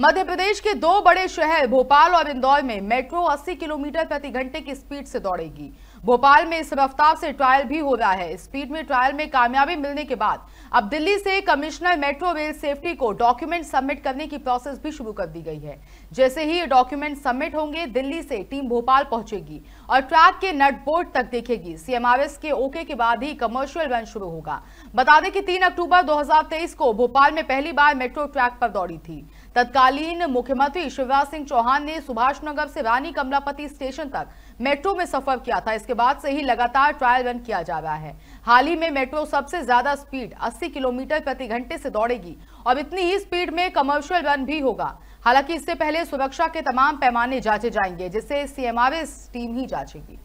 मध्य प्रदेश के दो बड़े शहर भोपाल और इंदौर में मेट्रो 80 किलोमीटर प्रति घंटे की स्पीड से दौड़ेगी भोपाल में इस रफ्तार से ट्रायल भी हो रहा है स्पीड में ट्रायल में कामयाबी मिलने के बाद अब दिल्ली से कमिश्नर मेट्रो रेल सेफ्टी को डॉक्यूमेंट सबमिट करने की प्रोसेस भी शुरू कर दी गई है जैसे ही डॉक्यूमेंट सबमिट होंगे दिल्ली से टीम भोपाल पहुंचेगी और ट्रैक के नट बोर्ड तक देखेगी सीएमआरएस के ओके के बाद ही कमर्शियल रन शुरू होगा बता दें कि तीन अक्टूबर दो को भोपाल में पहली बार मेट्रो ट्रैक पर दौड़ी थी तत्काल तत्कालीन मुख्यमंत्री शिवराज सिंह चौहान ने सुभाष नगर से रानी कमलापति स्टेशन तक मेट्रो में सफर किया था इसके बाद से ही लगातार ट्रायल रन किया जा रहा है हाल ही में मेट्रो सबसे ज्यादा स्पीड 80 किलोमीटर प्रति घंटे से दौड़ेगी और इतनी ही स्पीड में कमर्शियल रन भी होगा हालांकि इससे पहले सुरक्षा के तमाम पैमाने जांचे जाएंगे जिसे सीएमआरएस टीम ही जांचेगी